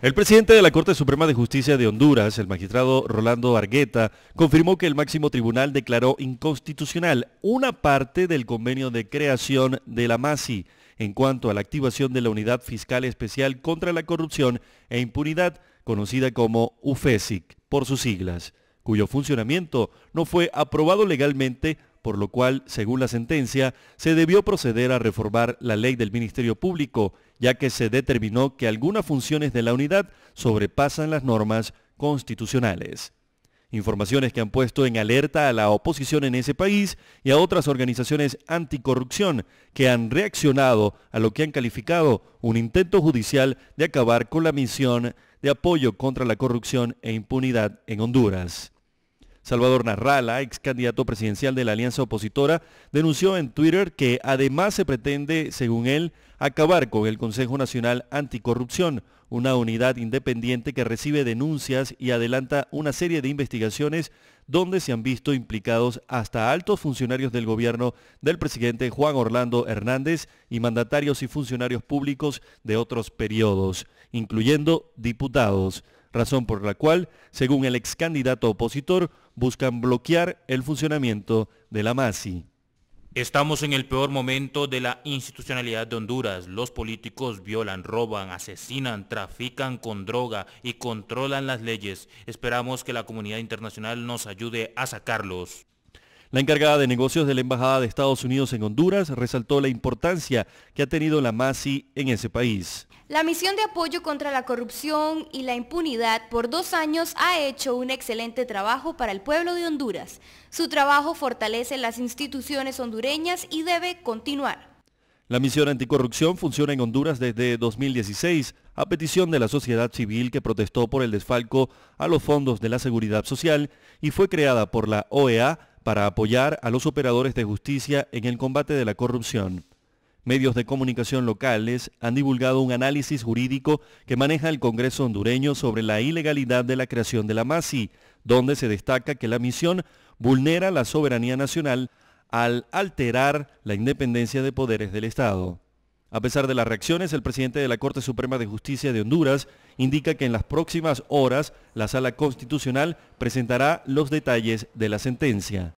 El presidente de la Corte Suprema de Justicia de Honduras, el magistrado Rolando Argueta, confirmó que el máximo tribunal declaró inconstitucional una parte del convenio de creación de la MASI en cuanto a la activación de la Unidad Fiscal Especial contra la Corrupción e Impunidad, conocida como UFESIC por sus siglas, cuyo funcionamiento no fue aprobado legalmente por lo cual, según la sentencia, se debió proceder a reformar la ley del Ministerio Público, ya que se determinó que algunas funciones de la unidad sobrepasan las normas constitucionales. Informaciones que han puesto en alerta a la oposición en ese país y a otras organizaciones anticorrupción que han reaccionado a lo que han calificado un intento judicial de acabar con la misión de apoyo contra la corrupción e impunidad en Honduras. Salvador Narrala, ex candidato presidencial de la alianza opositora, denunció en Twitter que además se pretende, según él, acabar con el Consejo Nacional Anticorrupción, una unidad independiente que recibe denuncias y adelanta una serie de investigaciones donde se han visto implicados hasta altos funcionarios del gobierno del presidente Juan Orlando Hernández y mandatarios y funcionarios públicos de otros periodos, incluyendo diputados razón por la cual, según el ex candidato opositor, buscan bloquear el funcionamiento de la MASI. Estamos en el peor momento de la institucionalidad de Honduras. Los políticos violan, roban, asesinan, trafican con droga y controlan las leyes. Esperamos que la comunidad internacional nos ayude a sacarlos. La encargada de negocios de la Embajada de Estados Unidos en Honduras resaltó la importancia que ha tenido la MASI en ese país. La misión de apoyo contra la corrupción y la impunidad por dos años ha hecho un excelente trabajo para el pueblo de Honduras. Su trabajo fortalece las instituciones hondureñas y debe continuar. La misión anticorrupción funciona en Honduras desde 2016 a petición de la sociedad civil que protestó por el desfalco a los fondos de la seguridad social y fue creada por la OEA para apoyar a los operadores de justicia en el combate de la corrupción. Medios de comunicación locales han divulgado un análisis jurídico que maneja el Congreso hondureño sobre la ilegalidad de la creación de la MASI, donde se destaca que la misión vulnera la soberanía nacional al alterar la independencia de poderes del Estado. A pesar de las reacciones, el presidente de la Corte Suprema de Justicia de Honduras indica que en las próximas horas la Sala Constitucional presentará los detalles de la sentencia.